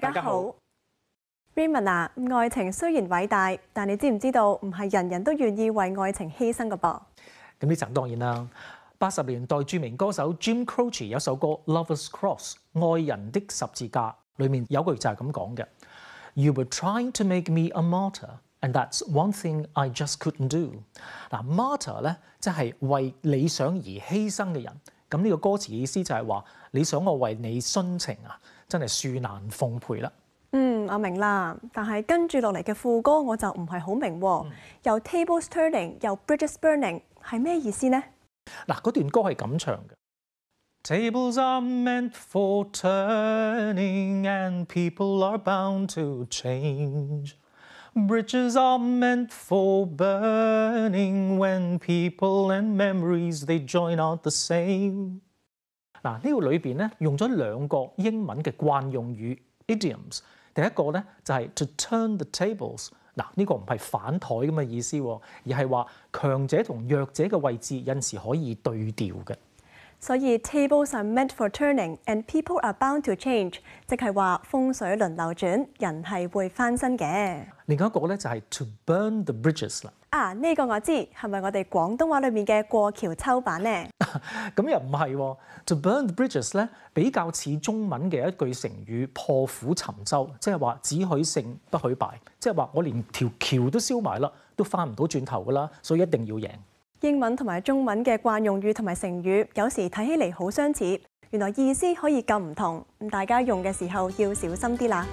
大家好，Raymond 啊，爱情虽然伟大，但你知唔知道，唔系人人都愿意为爱情牺牲噶噃？咁呢层当然啦，八十年代著名歌手 Jim Croce 有首歌《Lovers' Cross》，爱人的十字架，里面有句就系咁讲嘅：You were trying to make me a martyr，and that's one thing I just couldn't do。嗱，martyr 咧，即系为理想而牺牲嘅人。咁呢個歌詞嘅意思就係話你想我為你殉情啊，真係恕難奉陪啦。嗯，我明啦，但係跟住落嚟嘅副歌我就唔係好明。由 tables turning，由 bridges burning 係咩意思呢？嗱，嗰段歌係咁唱嘅。bridges are meant for burning when people and memories they join out the same 嗱呢个里边咧用咗两个英文嘅惯用语 idioms 第一个咧就系 to turn the tables 嗱呢个唔系反台咁嘅意思而系话强者同弱者嘅位置有阵时可以对调嘅所以 tables are meant for turning and people are bound to change，即係話風水輪流轉，人係會翻身嘅。另一個咧就係 to burn the bridges 啦。啊，呢個我知係咪我哋廣東話裏面嘅過橋抽板呢？咁又唔係，to burn the bridges 咧比較似中文嘅一句成語破釜沉舟，即係話只許勝不許敗，即係話我連條橋都燒埋啦，都翻唔到轉頭噶啦，所以一定要贏。英文同埋中文嘅慣用語同埋成語，有時睇起嚟好相似，原來意思可以咁唔同，咁大家用嘅時候要小心啲啦。